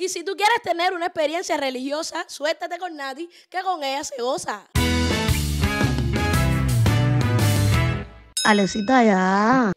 Y si tú quieres tener una experiencia religiosa, suéltate con nadie que con ella se goza. Alecita, ya.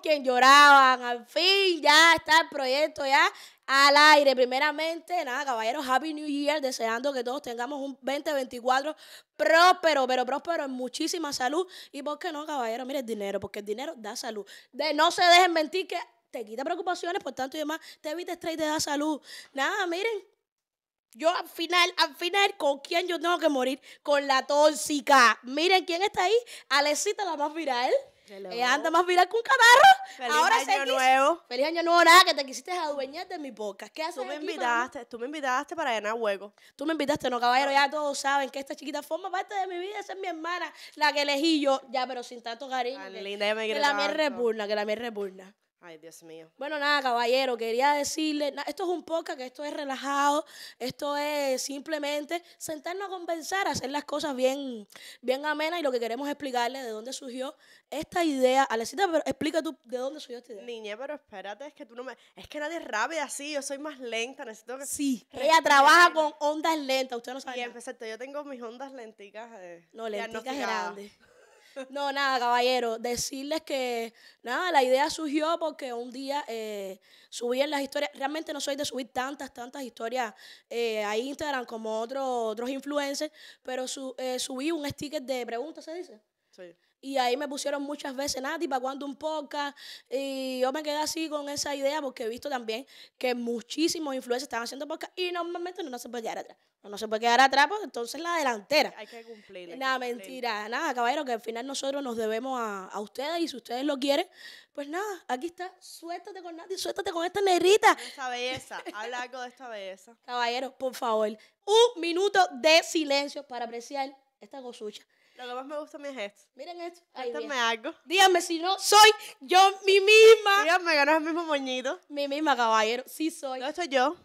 quien lloraban. Al fin, ya está el proyecto ya al aire. Primeramente, nada, caballeros, Happy New Year, deseando que todos tengamos un 2024 próspero, pero próspero en muchísima salud. ¿Y por qué no, caballeros? Mire, el dinero, porque el dinero da salud. De, no se dejen mentir que te quita preocupaciones, por tanto y demás, te evita estrés y te da salud. Nada, miren, yo al final, al final, ¿con quién yo tengo que morir? Con la tóxica. Miren quién está ahí. Alecita, la más viral. Y eh, anda más viral que un catarro. Feliz año nuevo. Feliz año nuevo, nada, que te quisiste adueñar de mi boca ¿Qué haces Tú me invitaste, tú me invitaste para llenar hueco. Tú me invitaste, no, caballero, ya todos saben que esta chiquita forma parte de mi vida, esa es mi hermana, la que elegí yo, ya, pero sin tanto cariño. que, la miel que la miel repugna. Ay, Dios mío. Bueno, nada, caballero, quería decirle, esto es un podcast, que esto es relajado, esto es simplemente sentarnos a conversar, hacer las cosas bien, bien amenas y lo que queremos explicarle de dónde surgió esta idea. Alecita, pero explica tú de dónde surgió esta idea. Niña, pero espérate, es que tú no me... Es que nadie es rápida así, yo soy más lenta, necesito que... Sí, ella trabaja con ondas lentas, usted no sabe. Y yo tengo mis ondas lenticas. Eh, no, lenticas grandes. No, nada, caballero. Decirles que, nada, la idea surgió porque un día eh, subí en las historias. Realmente no soy de subir tantas, tantas historias eh, a Instagram como otros otros influencers, pero eh, subí un sticker de preguntas, ¿se dice? Sí. Y ahí me pusieron muchas veces, Nati, ¿para cuando un podcast? Y yo me quedé así con esa idea porque he visto también que muchísimos influencers están haciendo podcast y normalmente no, no se puede quedar atrás. No, no se puede quedar atrás pues entonces la delantera. Hay que cumplir. Nada, mentira. Nada, caballero, que al final nosotros nos debemos a, ustedes y si ustedes lo quieren, pues nada, aquí está. Suéltate con Nati, suéltate con esta negrita. Esta belleza. Habla algo de esta belleza. Caballero, por favor, un minuto de silencio para apreciar esta cosucha. Lo que más me gusta a mí es esto. Miren esto. algo. Díganme si no soy yo mi misma. Díganme que no es el mismo moñito. Mi misma, caballero. Sí soy. No soy yo.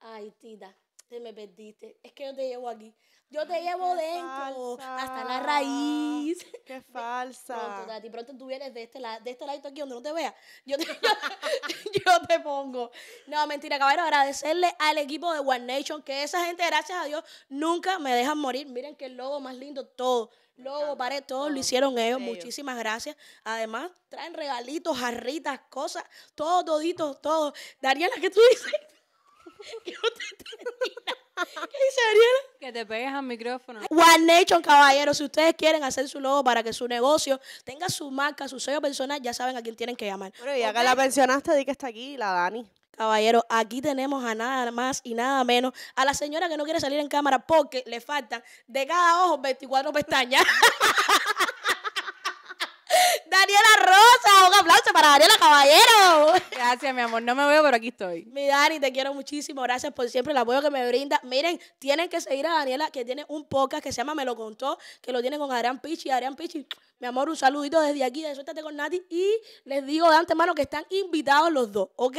Ay, Tita, te me perdiste. Es que yo te llevo aquí. Yo te llevo dentro hasta la raíz. Qué falsa. Pronto, pronto tú vienes de este, lado de este lado aquí donde no te vea. Yo te, yo te pongo. No, mentira, caballero, Agradecerle al equipo de One Nation que esa gente, gracias a Dios, nunca me dejan morir. Miren qué logo más lindo, todo. Lobo, pared, todo lo hicieron ellos. Muchísimas gracias. Además, traen regalitos, jarritas, cosas, todo, todito, todo. Daniela, ¿qué tú dices? que te Que te pegues al micrófono. One Nation, caballero. si ustedes quieren hacer su logo para que su negocio tenga su marca, su sello personal, ya saben a quién tienen que llamar. Bueno, y acá la pensionaste, di que está aquí, la Dani. Caballero, aquí tenemos a nada más y nada menos a la señora que no quiere salir en cámara porque le faltan de cada ojo 24 pestañas. Daniela Rosa. Un aplauso para Daniela Caballero. Gracias, mi amor. No me veo, pero aquí estoy. Mi Dani, te quiero muchísimo. Gracias por siempre el apoyo que me brinda. Miren, tienen que seguir a Daniela, que tiene un podcast que se llama Me lo contó, que lo tiene con Adrián Pichi. Adrián Pichi, mi amor, un saludito desde aquí de Suéltate con Nati. Y les digo de antemano que están invitados los dos, ¿ok?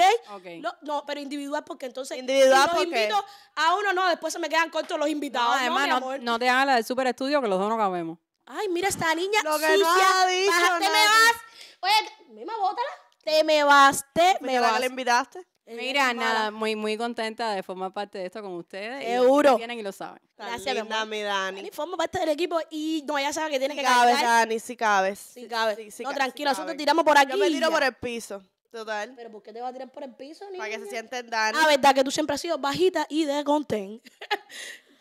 No, pero individual porque entonces. Individual los invito a uno, no, después se me quedan cortos los invitados. No, además, no, no, no te hagas la del super estudio que los dos no cabemos. Ay, mira esta niña Lo que sucia. No ha dicho te me vas. Oye, misma, bótala. Te me vas, te me vas. le invitaste? Eh, mira, nada, muy, muy contenta de formar parte de esto con ustedes. Seguro. Y lo y lo saben. Gracias, linda, mi Dani. Dani forma parte del equipo y no, ya sabe que tiene que cabes, Dani, sí cabe! Si cabes. no, tranquilo, nosotros tiramos por aquí. Yo me tiro por el piso. Total. ¿Pero por qué te vas a tirar por el piso, niña? Para que se sienten Dani. Ah, verdad, que tú siempre has sido bajita y de content.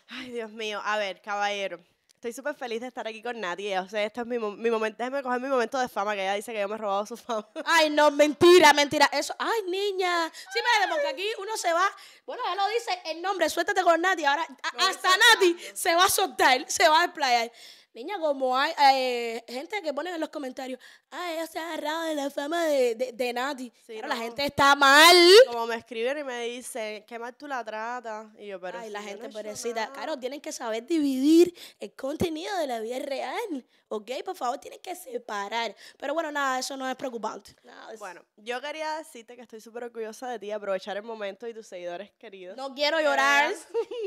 Ay, Dios mío. A ver, caballero. Estoy súper feliz de estar aquí con Nati. O sea, este es mi, momento. déjeme coger mi momento de fama, que ella dice que yo me he robado su fama. Ay, no, mentira, mentira. Eso, ay, niña. Sí, pero porque aquí uno se va. Bueno, ya lo dice el nombre, suéltate con Nadie Ahora, hasta Nadie se va a soltar, se va a explayar. Niña, como hay eh, gente que pone en los comentarios, ah, ella se ha agarrado de la fama de, de, Nati. pero la gente está mal. Como me escriben y me dicen, qué mal tú la tratas. Y yo, pero. Ay, la gente no pobrecita. Claro, tienen que saber dividir el contenido de la vida real. ¿Ok? Por favor, tienen que separar. Pero bueno, nada, eso no es preocupante. Bueno, yo quería decirte que estoy súper orgullosa de ti, aprovechar el momento y tus seguidores queridos. No quiero eh, llorar.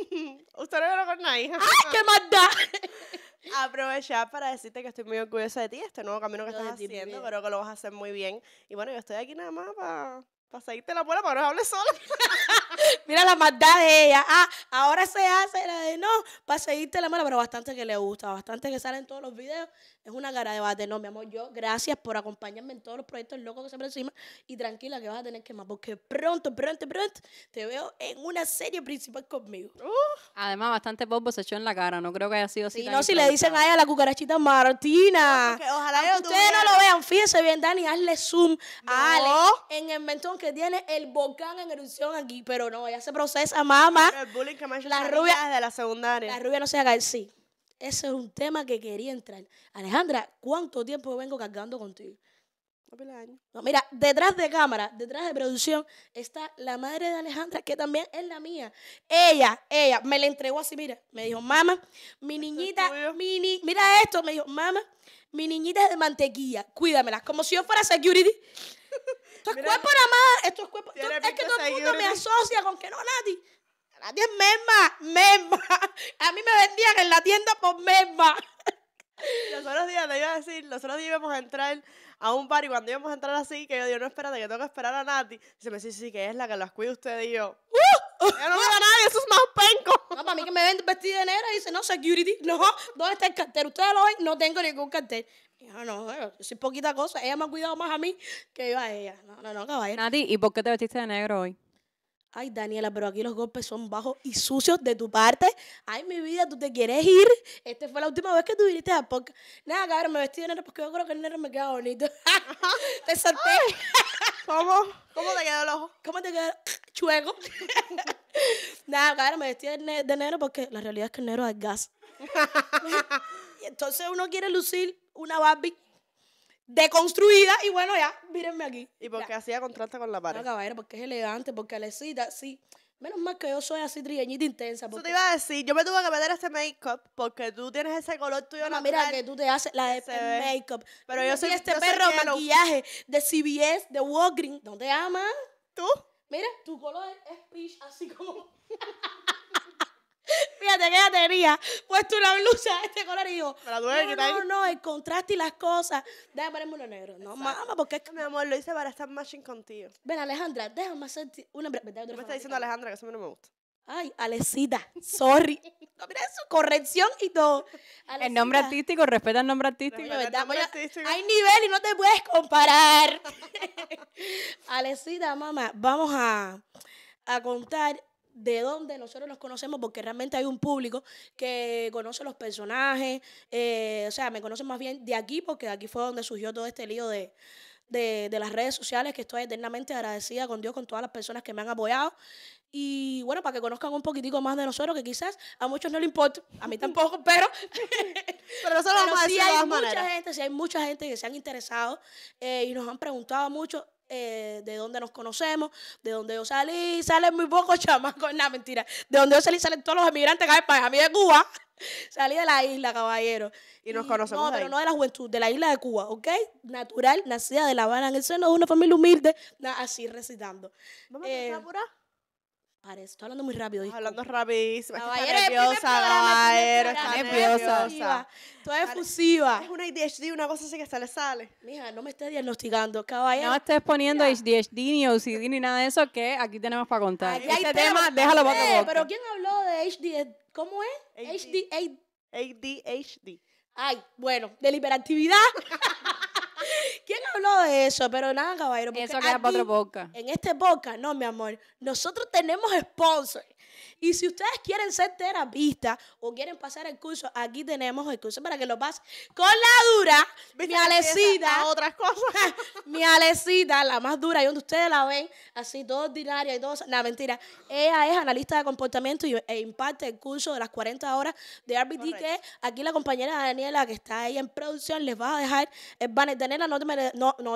Usted no llora con nadie. ¡Ay, qué maldad! aprovechar para decirte que estoy muy orgullosa de ti, este nuevo camino que estás haciendo, creo que lo vas a hacer muy bien. Y bueno, yo estoy aquí nada más para seguirte la bola, para no hable sola. Mira la maldad de ella. Ah, ahora se hace la de no, para seguirte la mala, pero bastante que le gusta, bastante que salen todos los videos es una cara de bate. No, mi amor, yo gracias por acompañarme en todos los proyectos locos que se aproximan. y tranquila que vas a tener que más porque pronto, pronto, pronto te veo en una serie principal conmigo. Uh. Además, bastante bobo se echó en la cara, no creo que haya sido así. no, si le dicen a ella la cucarachita Martina. ojalá ustedes no lo vean, fíjense bien, Dani, hazle zoom a Ale en el mentón que tiene el volcán en erupción aquí, pero no, ya se procesa, mamá. El bullying que la rubia de la secundaria. La rubia no se haga, sí ese es un tema que quería entrar. Alejandra, ¿cuánto tiempo vengo cargando contigo? No, mira, detrás de cámara, detrás de producción, está la madre de Alejandra, que también es la mía. Ella, ella, me la entregó así, mira. Me dijo, mamá, mi niñita, mi mira esto, me dijo, mamá, mi niñita es de mantequilla, cuídamela, como si yo fuera security. Esto es cuerpo nada esto es cuerpo. es que todo el mundo me asocia con que no, nadie. Nati es mesma, mesma. A mí me vendían en la tienda por mesma. Los otros días te iba a decir, los otros días íbamos a entrar a un bar y cuando íbamos a entrar así, que yo digo, no, espérate, que tengo que esperar a Nati. Dice, me sí, sí, que es la que los cuida usted y yo. ¡Uh! Yo no veo a nadie, eso es más penco. No, para mí que me vende vestido de negra y dice, no, security, no, ¿dónde está el cartel? Ustedes lo ven, no tengo ningún cartel. no, yo soy poquita cosa, ella me ha cuidado más a mí que yo a ella. No, no, no, caballero. Nati, ¿y por qué te vestiste de negro hoy? Ay, Daniela, pero aquí los golpes son bajos y sucios de tu parte. Ay, mi vida, tú te quieres ir. Esta fue la última vez que tú viniste a Poca. Nada, cabrón, me vestí de negro porque yo creo que el negro me queda bonito. te salté. ¿Cómo? ¿Cómo te quedó el ojo? ¿Cómo te quedó? Chueco. Nada, cabrón, me vestí de, negro porque la realidad es que el negro es gas. y entonces uno quiere lucir una Barbie construida y bueno, ya, mírenme aquí. Y porque hacía contraste con la pared. No, caballero, porque es elegante, porque le sí. Menos mal que yo soy así trigueñita intensa. Porque... te iba a decir, yo me tuve que meter este make-up porque tú tienes ese color tuyo mira que tú te haces la de make-up. Pero yo, soy este perro maquillaje de CBS, de Walgreens. ¿No te aman? ¿Tú? Mira, tu color es peach, así como te que ella tenía puesto la blusa de este color y digo, no, no, no, el contraste y las cosas. Déjame ponerme uno negro. No, mamá, porque es que... Mi amor, lo hice para estar matching contigo. Ven, Alejandra, déjame hacer una... ¿Qué me está diciendo Alejandra que eso no me gusta? Ay, Alecita, sorry. No, mira su corrección y todo. El nombre artístico, respeta el nombre artístico. nombre Hay nivel y no te puedes comparar. Alecita, mamá, vamos a, a contar de dónde nosotros nos conocemos, porque realmente hay un público que conoce los personajes, eh, o sea, me conocen más bien de aquí, porque de aquí fue donde surgió todo este lío de, de, las redes sociales, que estoy eternamente agradecida con Dios, con todas las personas que me han apoyado. Y bueno, para que conozcan un poquitico más de nosotros, que quizás a muchos no le importa, a mí tampoco, pero, pero, nosotros pero vamos a hay mucha gente, si hay mucha gente que se han interesado eh, y nos han preguntado mucho eh, de dónde nos conocemos, de dónde yo salí, salen muy pocos chamacos, nada, mentira. De donde yo salí salen todos los emigrantes que hay A mí de Cuba. Salí de la isla, caballero. Y nos conocemos. No, pero no de la juventud, de la isla de Cuba, ¿ok? Natural, nacida de La Habana en el seno de una familia humilde, así recitando. ¿Vamos Estoy hablando muy rápido. Estoy Hablando rapidísimo. Caballero, está este nerviosa, caballero. Está nerviosa. Toda efusiva. Es una ADHD, una cosa así que se le sale. Mija, no me estés diagnosticando, caballero. No estés poniendo ADHD ni OCD ni nada de eso que aquí tenemos para contar. este tema, déjalo para Pero ¿quién habló de ADHD? ¿Cómo es? ADHD. ADHD. Ay, bueno, de liberatividad. hablado de eso, pero nada, caballero. Eso queda para otro boca. En este boca, no, mi amor. Nosotros tenemos sponsors. Y si ustedes quieren ser terapistas o quieren pasar el curso, aquí tenemos el curso para que lo pasen con la dura, mi Alecita. otras cosas. mi Alecita, la más dura, y donde ustedes la ven, así todo ordinaria y todo. La mentira. Ella es analista de comportamiento y, e imparte el curso de las 40 horas de RBT, que aquí la compañera Daniela, que está ahí en producción, les va a dejar el banner. Daniela, no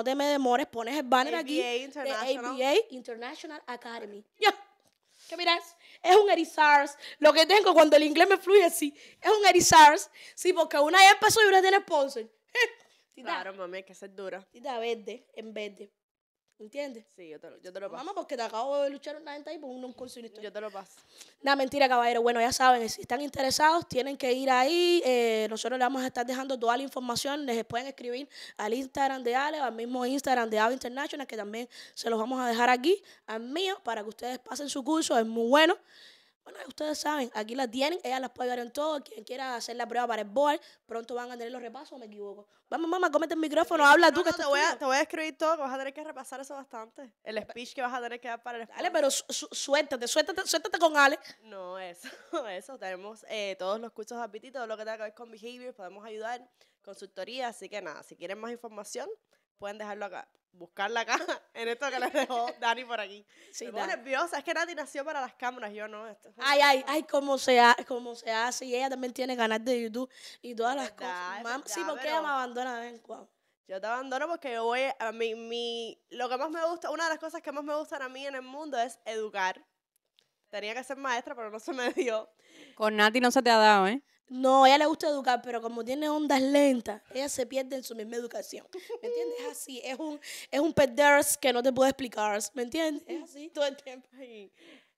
te me, demores, pones el banner aquí. ABA International. International Academy. ¿Qué miras? es un erizars. Lo que tengo cuando el inglés me fluye así, es un erizars. Sí, porque una ya empezó y una tiene sponsor. claro, mami, que es dura. Tita verde, en verde. ¿Entiendes? Sí, yo te lo, paso. Vamos porque te acabo de luchar una gente ahí por un, curso Yo te lo paso. No, mentira, caballero. Bueno, ya saben, si están interesados, tienen que ir ahí. Eh, nosotros les vamos a estar dejando toda la información. Les pueden escribir al Instagram de Ale, al mismo Instagram de Ave International, que también se los vamos a dejar aquí, al mío, para que ustedes pasen su curso. Es muy bueno. Bueno, ustedes saben, aquí las tienen, ellas las puede ver en todo. Quien quiera hacer la prueba para el board, pronto van a tener los repasos, me equivoco. Vamos, mamá, cómete el micrófono, habla tú que te, voy a, te voy a escribir todo, que vas a tener que repasar eso bastante. El speech que vas a tener que dar para el Ale, pero suéltate, suéltate, suéltate con Ale. No, eso, eso. Tenemos eh, todos los cursos de todo lo que tenga que ver con behavior, podemos ayudar, consultoría, así que nada, si quieren más información, pueden dejarlo acá, buscarla acá, en esto que les dejó Dani por aquí. Sí, nerviosa, es que Nati nació para las cámaras, yo no. Ay, ay, ay, cómo se, cómo se hace, y ella también tiene canal de YouTube y todas las cosas. sí, porque me abandona de vez en cuando. Yo te abandono porque yo voy a mi, mi, lo que más me gusta, una de las cosas que más me gustan a mí en el mundo es educar. Tenía que ser maestra, pero no se me dio. Con Nati no se te ha dado, ¿eh? No, a ella le gusta educar, pero como tiene ondas lentas, ella se pierde en su misma educación. ¿Me entiendes? Es así, es un, es un que no te puedo explicar. ¿Me entiendes? Es así todo el tiempo.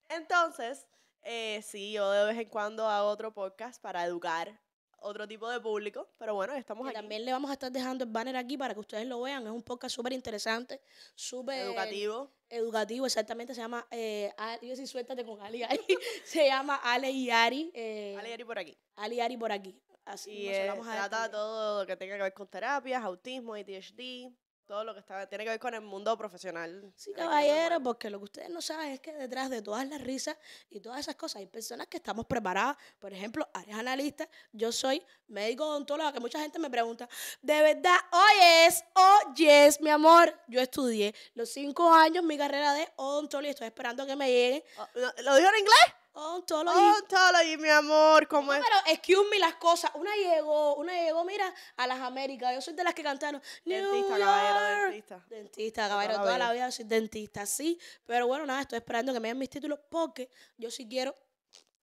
Entonces, eh, sí, yo de vez en cuando hago otro podcast para educar otro tipo de público, pero bueno, estamos y aquí. También le vamos a estar dejando el banner aquí para que ustedes lo vean. Es un podcast súper interesante, súper... Educativo. Educativo, exactamente. Se llama... yo eh, suéltate con Ali. Ari. se llama Ale y Ari. Eh, Ale y Ari por aquí. Ali y Ari por aquí. Así eh, a trata todo lo que tenga que ver con terapias, autismo, ADHD, todo lo que está, tiene que ver con el mundo profesional. Sí, caballero, porque lo que ustedes no saben es que detrás de todas las risas y todas esas cosas hay personas que estamos preparadas. Por ejemplo, áreas analista, Yo soy médico odontóloga, que mucha gente me pregunta, de verdad, oyes, oyes, mi amor. Yo estudié los cinco años mi carrera de odontólogo y estoy esperando que me lleguen. Oh, ¿Lo digo en inglés? Ontology. Oh, Ontology, oh, mi amor, ¿cómo no, es? Pero, excuse me las cosas. Una llegó, una llegó, mira, a las Américas. Yo soy de las que cantaron. Dentista, caballero, dentista. Dentista, caballero. Toda la vida soy dentista, sí. Pero bueno, nada, estoy esperando que me den mis títulos porque yo sí quiero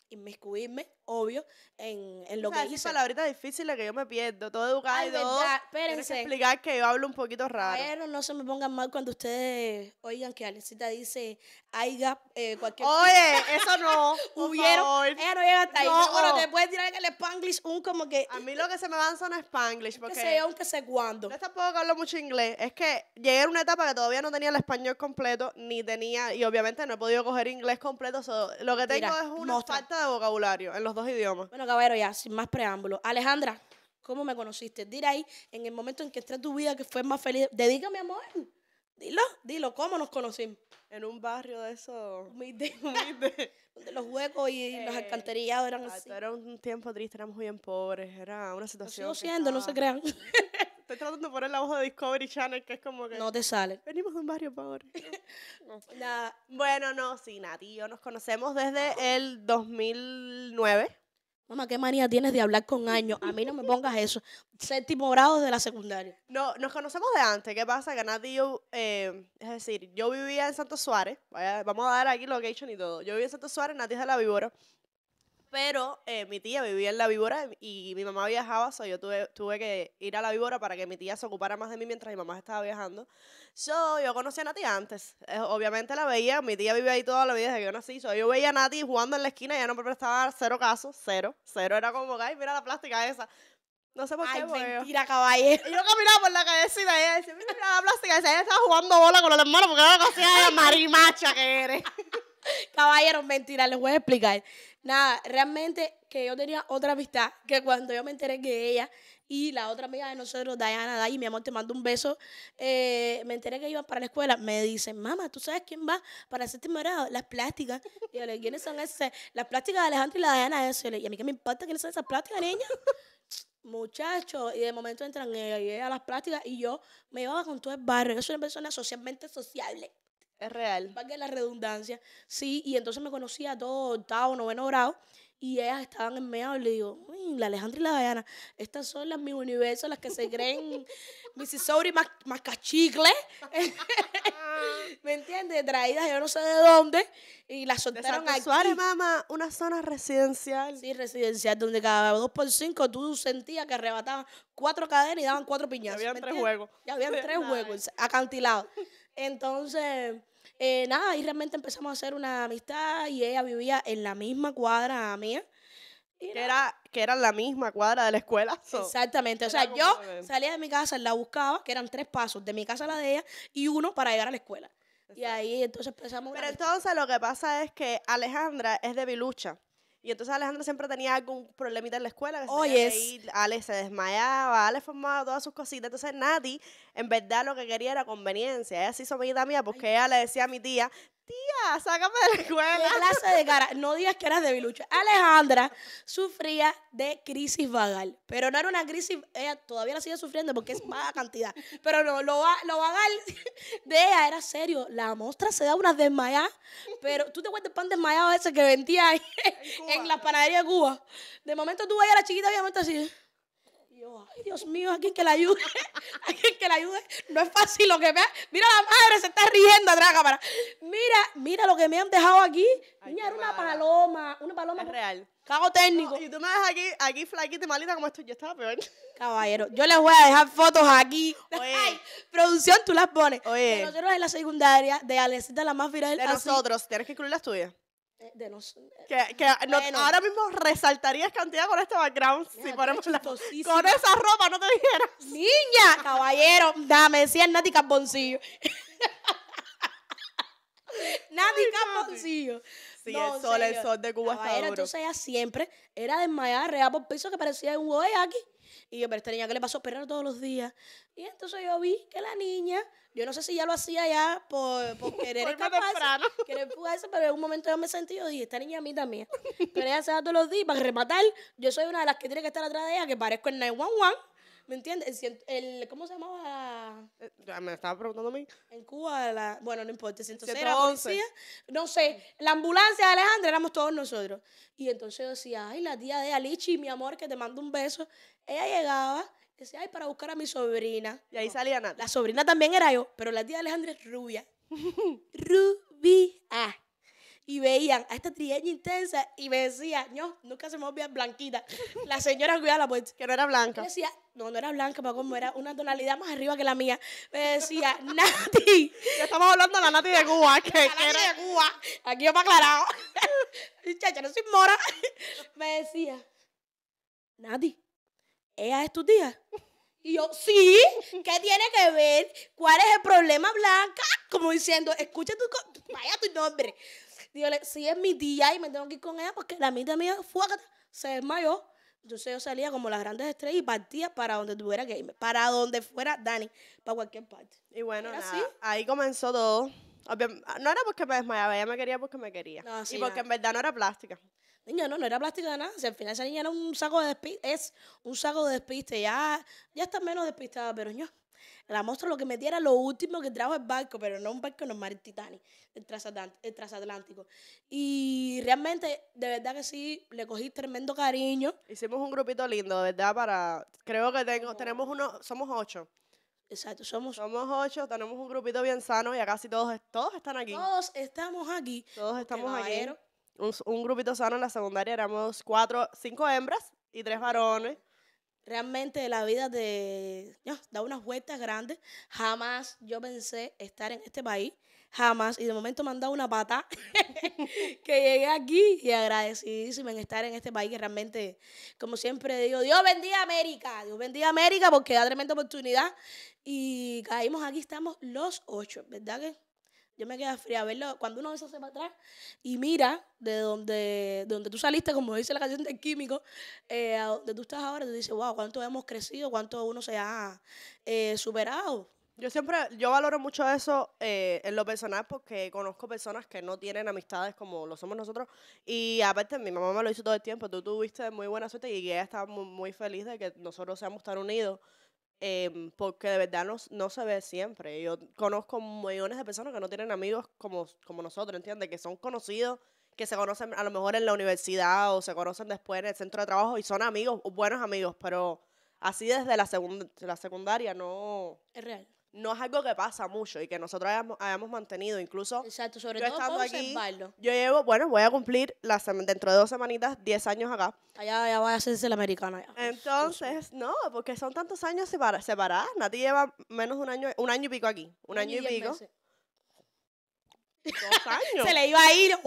inmiscuirme obvio en, en lo que sea, que hizo. palabritas difíciles que yo me pierdo, todo educado Ay, Que explicar que yo hablo un poquito raro. Pero no se me pongan mal cuando ustedes oigan que Alecita dice hay gap eh, cualquier Oye, eso no. hubieron, no llega hasta ahí. No, bueno, te puedes tirar el spanglish un como que A mí lo que se me dan son spanglish porque sé aunque sé cuándo. yo tampoco hablo mucho inglés, es que llegué a una etapa que todavía no tenía el español completo ni tenía y obviamente no he podido coger inglés completo, lo que tengo es una falta de vocabulario en los dos idiomas. Bueno, caballero, ya, sin más preámbulos. Alejandra, ¿cómo me conociste? Dile ahí, en el momento en que entré tu vida, que fue más feliz. Dedícame, amor. Dilo, dilo, ¿cómo nos conocimos? En un barrio de esos. Humilde. donde los huecos y eh, los alcantarillados eran así. Era un tiempo triste, éramos bien pobres, era una situación. Lo sigo siendo, no se crean. Estoy tratando de poner la voz de Discovery Channel, que es como que. No te sale. Venimos de un barrio pobre. no. Bueno, no, sí, Nati nos conocemos desde el 2009. Mamá, qué manía tienes de hablar con años. A mí no me pongas eso. Séptimo grado de la secundaria. No, nos conocemos de antes. ¿Qué pasa? Que Nati eh, es decir, yo vivía en Santo Suárez. vamos a dar aquí location y todo. Yo vivía en Santo Suárez, Nati es de la Víbora. Pero eh, mi tía vivía en la víbora y mi mamá viajaba, so yo tuve, tuve que ir a la víbora para que mi tía se ocupara más de mí mientras mi mamá estaba viajando. yo conocí a Nati antes. Eh, obviamente la veía, mi tía vivía ahí toda la vida desde que yo nací. yo veía a Nati jugando en la esquina y ya no me prestaba cero casos, cero. Cero era como, ay, mira la plástica esa. No sé por qué. Ay, mentira, caballero. Y yo caminaba por la callecita y ella decía, mira, la plástica. esa. ella estaba jugando bola con los hermanos porque era lo que hacía marimacha que eres. caballero, mentira, les voy a explicar. Nada, realmente que yo tenía otra amistad que cuando yo me enteré que ella y la otra amiga de nosotros, Diana, y mi amor, te mando un beso, eh, me enteré que iban para la escuela, me dicen, mamá, ¿tú sabes quién va para séptimo grado? Las plásticas. Y yo le digo, ¿quiénes son esas? Las plásticas de Alejandro y la Diana, eso. Y, le, y a mí qué me importa quiénes son esas plásticas, niña. muchachos, y de momento entran eh, a las Plásticas y yo me iba con todo el barrio. Yo soy una persona socialmente sociable. Es real. Para que la redundancia. Sí, y entonces me conocía a todo octavo, noveno grado. Y ellas estaban en y le digo, la Alejandra y la Dayana, estas son las mis universo, las que se creen sobre más, más cachicle. ¿Me entiendes? Traídas yo no sé de dónde. Y las soltaron aquí. Suárez, mamá, una zona residencial. Sí, residencial, donde cada dos por cinco tú sentías que arrebataban cuatro cadenas y daban cuatro piñazos. Ya habían tres juegos. Ya habían tres juegos, acantilados. Entonces eh, nada, y realmente empezamos a hacer una amistad y ella vivía en la misma cuadra mía. Que era, que era la misma cuadra de la escuela. Exactamente. O sea, yo salía de mi casa, la buscaba, que eran tres pasos, de mi casa a la de ella, y uno para llegar a la escuela. Y ahí entonces empezamos. Pero entonces lo que pasa es que Alejandra es de Vilucha. Y entonces Alejandra siempre tenía algún problemita en la escuela. Que se Ale se desmayaba, Ale formaba todas sus cositas. Entonces nadie en verdad, lo que quería era conveniencia. Ella se hizo mi mía porque ella le decía a mi tía, tía, sácame de la escuela. No digas que eras debilucha. Alejandra sufría de crisis vagal, pero no era una crisis, ella todavía la sigue sufriendo porque es mala cantidad, pero no, lo, lo vagal de ella era serio. La mostra se da una desmayada. pero tú te acuerdas pan desmayado ese que vendía ahí, en, la panadería de Cuba. De momento tú veías a la chiquita y de así ay Dios mío, alguien que la ayude, alguien que la ayude. No es fácil lo que vea, Mira la madre, se está riendo atrás cámara. Mira, mira lo que me han dejado aquí. Niña, era una paloma, una paloma. Es real. Cago técnico. Si y tú me dejas aquí, aquí flaquita y malita como estoy. Yo estaba peor. Caballero, yo les voy a dejar fotos aquí. Oye. Ay, producción, tú las pones. Oye. nosotros en la secundaria, de Alecita la más viral. De nosotros, tienes que incluir las tuyas. Eh, eh, que, que no, ahora mismo resaltarías cantidad con este background si ponemos la, con esa ropa no te dijera niña caballero dame 100 Nati Carboncillo Nati Carboncillo Sí, el sol, el sol de Cuba estaba duro. entonces ella siempre era desmayada, real por piso que parecía un huevo aquí. Y yo, pero esta niña, ¿qué le pasó? Perrear todos los días. Y entonces yo vi que la niña, yo no sé si ya lo hacía ya por, querer escaparse, querer pero en un momento yo me sentí, yo dije, esta niña a mí también. Pero ella se da todos los días para rematar. Yo soy una de las que tiene que estar atrás de ella, que parezco el one. ¿Me entiendes? ¿Cómo se llamaba? Eh, me estaba preguntando a mí. En Cuba, bueno, no importa, 106, la policía, no sé, la ambulancia de Alejandra, éramos todos nosotros. Y entonces yo decía, ay, la tía de Alichi, mi amor, que te mando un beso. Ella llegaba, decía, ay, para buscar a mi sobrina. Y ahí salía nada. La sobrina también era yo, pero la tía de Alejandra es rubia. rubia y veían a esta trieña intensa y me decía, no, nunca se me blanquita. La señora cuidaba la puerta. Que no era blanca. Me decía, no, no era blanca, pero como era una tonalidad más arriba que la mía. Me decía, Nati. Ya estamos hablando de la Nati de Cuba. Que, era de Cuba. Aquí yo me aclarado. Chacha, no soy mora. Me decía, Nati, ¿ella es tu tía? Y yo, sí, ¿qué tiene que ver? ¿Cuál es el problema, Blanca? Como diciendo, escucha vaya tu nombre. Digo, si es mi día y me tengo que ir con ella, porque la mitad mía fue se desmayó. Entonces yo salía como las grandes estrellas y partía para donde tuviera que irme, para donde fuera Dani, para cualquier parte. Y bueno, ahí comenzó todo. no era porque me desmayaba, ella me quería porque me quería. y porque en verdad no era plástica. Niña, no, no era plástica de nada. Si al final esa niña era un saco de despiste, es un saco de despiste. Ya, ya está menos despistada, pero yo. La monstruo lo que metía era lo último que trajo el barco, pero no un barco normal, el Titanic, el, transatlántico. Y realmente, de verdad que sí, le cogí tremendo cariño. Hicimos un grupito lindo, de verdad, para... Creo que tengo, tenemos uno, somos ocho. Exacto, somos... Somos ocho, tenemos un grupito bien sano y acá casi todos, todos están aquí. Todos estamos aquí. Todos estamos aquí. Un, un grupito sano en la secundaria éramos cuatro, cinco hembras y tres varones. Realmente la vida de, da unas vueltas grandes. Jamás yo pensé estar en este país. Jamás. Y de momento me han dado una pata que llegué aquí y agradecidísimo en estar en este país que realmente, como siempre digo, Dios bendiga América. Dios bendiga América porque da tremenda oportunidad. Y caímos aquí, estamos los ocho, ¿verdad que? Yo me quedo fría. Verlo, cuando uno se hace para atrás y mira de donde, de donde tú saliste, como dice la canción del químico, eh, a donde tú estás ahora, tú dices, wow, cuánto hemos crecido, cuánto uno se ha eh, superado. Yo siempre, yo valoro mucho eso eh, en lo personal porque conozco personas que no tienen amistades como lo somos nosotros y aparte mi mamá me lo hizo todo el tiempo, tú tuviste muy buena suerte y ella está muy, muy feliz de que nosotros seamos tan unidos Em, porque de verdad no, se ve siempre. Yo conozco millones de personas que no tienen amigos como, como nosotros, ¿entiendes? Que son conocidos, que se conocen a lo mejor en la universidad o se conocen después en el centro de trabajo y son amigos, buenos amigos, pero así desde la secundaria no... Es real no es algo que pasa mucho y que nosotros hayamos, mantenido. Incluso. Exacto, sobre yo estando aquí, Yo llevo, bueno, voy a cumplir dentro de dos semanitas 10 años acá. Allá ya va a hacerse la americana. Entonces, no, porque son tantos años separados. separadas. Nati lleva menos de un año, un año y pico aquí. Un, año, y, pico. Dos años. Se le iba a ir,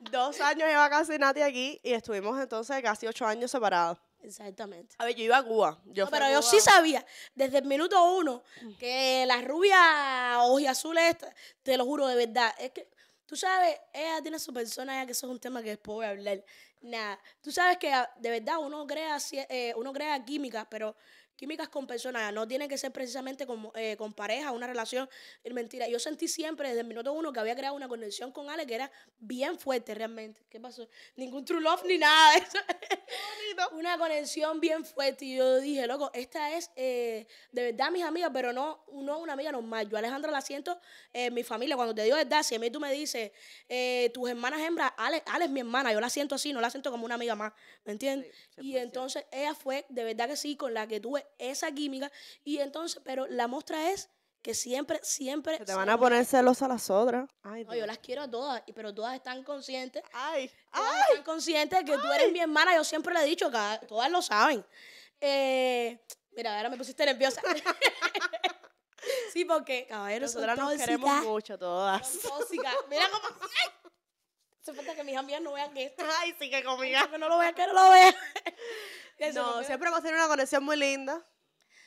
dos años lleva casi Nati aquí y estuvimos entonces casi ocho años separados. Exactamente. A ver, yo iba a Cuba. Yo pero yo sí sabía, desde el minuto uno, que la rubia azul esta, te lo juro de verdad, es que tú sabes, ella tiene su persona, que eso es un tema que después voy a hablar. Nada, tú sabes que ah, de verdad uno crea, eh, uno crea química, pero químicas con personas, no tiene que ser precisamente eh, con, pareja, una relación, eh, mentira. Yo sentí siempre desde el minuto uno que había creado una conexión con Ale que era bien fuerte realmente. ¿Qué pasó? Ningún true love ni nada una conexión bien fuerte y yo dije, loco, esta es eh, de verdad mis amigas, pero no, no una amiga normal. Yo Alejandra la siento en mi familia, cuando te digo verdad, si a mí tú me dices, tus hermanas hembras, Ale, Ale es mi hermana, yo la siento así, no la siento como una amiga más, ¿me entiendes? y entonces ella fue, de verdad que sí, con la que tuve esa química. Y entonces, pero la muestra es que siempre, siempre... te van a poner a las otras. Ay, yo las quiero a todas, pero todas están conscientes. Ay, están conscientes de que tú eres mi hermana, yo siempre le he dicho, que todas lo saben. Eh, mira, ahora me pusiste nerviosa. sí, porque, caballeros, nosotras nos queremos mucho todas. Mira cómo... Se falta que mis amigas no vean esto. Ay, sí que conmigo. Que no lo vean, que no lo vean. no, siempre va a ser una conexión muy linda.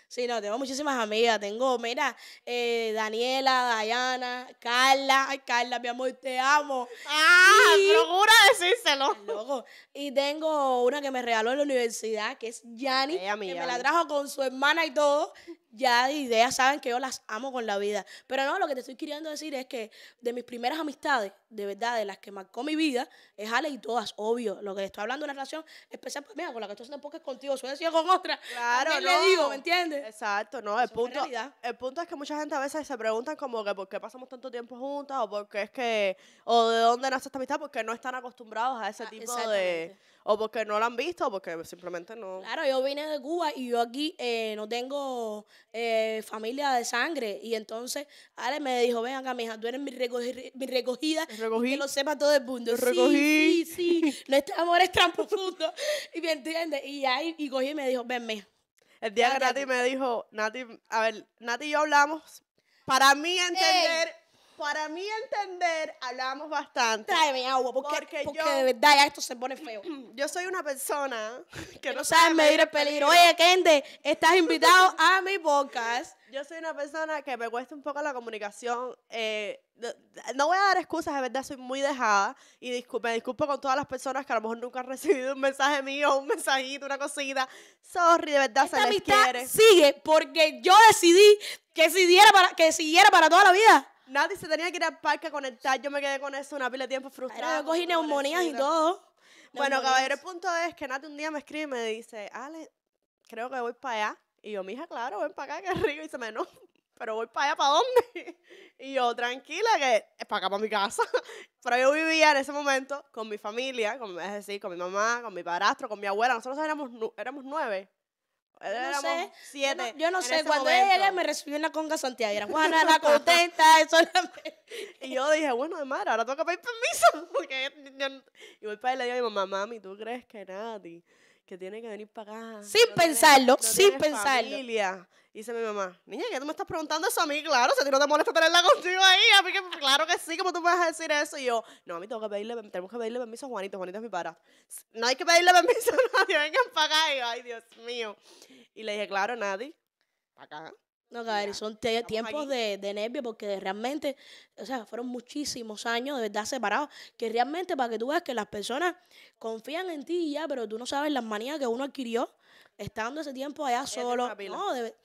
Sí, no, tengo muchísimas amigas. Tengo, mira, eh, Daniela, Dayana, Carla. Ay, Carla, mi amor, te amo. Ah, y... procura decírselo. Y tengo una que me regaló en la universidad, que es Yani, que me la trajo con su hermana y todo ya de ideas saben que yo las amo con la vida. Pero no, lo que te estoy queriendo decir es que de mis primeras amistades, de verdad, de las que marcó mi vida, es Ale y todas, obvio. Lo que estoy hablando es una relación especial, pues, mira, con la que estoy haciendo es contigo, suena con otra. Claro, le digo, ¿me entiendes? Exacto, no, el punto, el punto es que mucha gente a veces se preguntan como que por qué pasamos tanto tiempo juntas o por qué es que, o de dónde nace esta amistad, porque no están acostumbrados a ese ah, tipo de o porque no la han visto o porque simplemente no. Claro, yo vine de Cuba y yo aquí eh, no tengo eh, familia de sangre. Y entonces Ale me dijo, ven acá, mija, tú eres mi, recogida. Que lo sepa todo el mundo. Recogí. Sí, sí, sí. Nuestro amor es tan profundo. y me entiendes. Y ahí y cogí y me dijo, ven, mija. El día que Nati me dijo, Nati, a ver, Nati y yo hablamos. Para mí entender para mí entender, hablamos bastante. Tráeme agua, porque, de verdad ya esto se pone feo. Yo soy una persona que, no, sabe medir el peligro. Oye, Kende, estás invitado a mi podcast. Yo soy una persona que me cuesta un poco la comunicación. Eh, no voy a dar excusas, de verdad soy muy dejada. Y disculpe, me disculpo con todas las personas que a lo mejor nunca han recibido un mensaje mío, un mensajito, una cosita. Sorry, de verdad se les quiere. Sigue porque yo decidí que siguiera para, que siguiera para toda la vida. Nadie se tenía que ir al parque a conectar. Yo me quedé con eso una pila de tiempo frustrada. Yo cogí neumonías y todo. Bueno, caballero, el punto es que Nati un día me escribe y me dice, Ale, creo que voy para allá. Y yo, mija, claro, voy para acá, que rico. Y se me, no, pero voy para allá, ¿para dónde? Y yo, tranquila, que es para acá, para mi casa. Pero yo vivía en ese momento con mi familia, con, es decir, con mi mamá, con mi padrastro, con mi abuela. Nosotros éramos, éramos nueve. Yo no sé, Yo no, sé. Cuando ella me recibió en la conga Santiago Juana era contenta. Eso Y yo dije, bueno, madre, ahora tengo que pedir permiso. Porque Y voy para ahí y le digo a mi mamá, mami, ¿tú crees que nadie que tiene que venir para acá? Sin pensarlo, sin pensarlo. Y dice mi mamá, niña, ¿qué tú me estás preguntando eso a mí? Claro, si a ti no te molesta tenerla contigo ahí, a mí que, claro que sí, ¿cómo tú me vas a decir eso? Y yo, no, a mí tengo que pedirle, tenemos que pedirle permiso a Juanito, Juanito es mi para. No hay que pedirle permiso a nadie, vengan para acá. Y ay, Dios mío. Y le dije, claro, nadie, para acá. No, Gabriel, son tiempos de, de, nervio porque realmente, o sea, fueron muchísimos años de verdad separados, que realmente para que tú veas que las personas confían en ti y ya, pero tú no sabes las manías que uno adquirió estando ese tiempo allá solo. no, de,